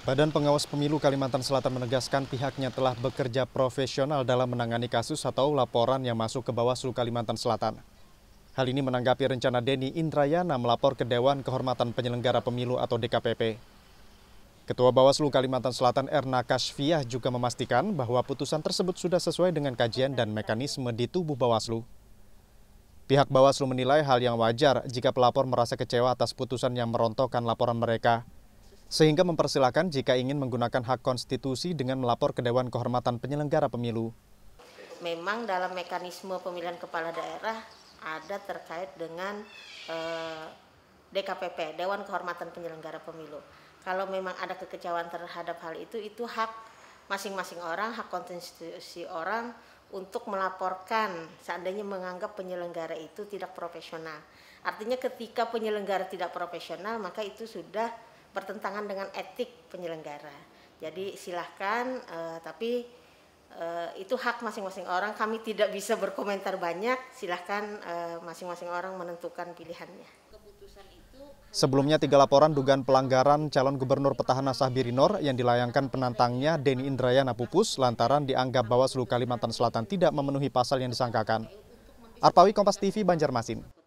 Badan Pengawas Pemilu Kalimantan Selatan menegaskan pihaknya telah bekerja profesional dalam menangani kasus atau laporan yang masuk ke Bawaslu Kalimantan Selatan. Hal ini menanggapi rencana Denny Indrayana melapor ke Dewan Kehormatan Penyelenggara Pemilu atau DKPP. Ketua Bawaslu Kalimantan Selatan Erna Kasfiah juga memastikan bahwa putusan tersebut sudah sesuai dengan kajian dan mekanisme di tubuh Bawaslu. Pihak Bawaslu menilai hal yang wajar jika pelapor merasa kecewa atas putusan yang merontokkan laporan mereka sehingga mempersilahkan jika ingin menggunakan hak konstitusi dengan melapor ke Dewan Kehormatan Penyelenggara Pemilu. Memang dalam mekanisme pemilihan kepala daerah ada terkait dengan eh, DKPP, Dewan Kehormatan Penyelenggara Pemilu. Kalau memang ada kekecewaan terhadap hal itu, itu hak masing-masing orang, hak konstitusi orang untuk melaporkan seandainya menganggap penyelenggara itu tidak profesional. Artinya ketika penyelenggara tidak profesional, maka itu sudah bertentangan dengan etik penyelenggara. Jadi silahkan, uh, tapi uh, itu hak masing-masing orang. Kami tidak bisa berkomentar banyak. Silahkan masing eh, masing-masing orang menentukan pilihannya. Sebelumnya tiga laporan dugaan pelanggaran calon gubernur petahana Sahbirinor yang dilayangkan penantangnya Denny Indrayana Pupus lantaran dianggap bahwa seluruh Kalimantan Selatan tidak memenuhi pasal yang disangkakan. Arpawi Kompas TV Banjarmasin.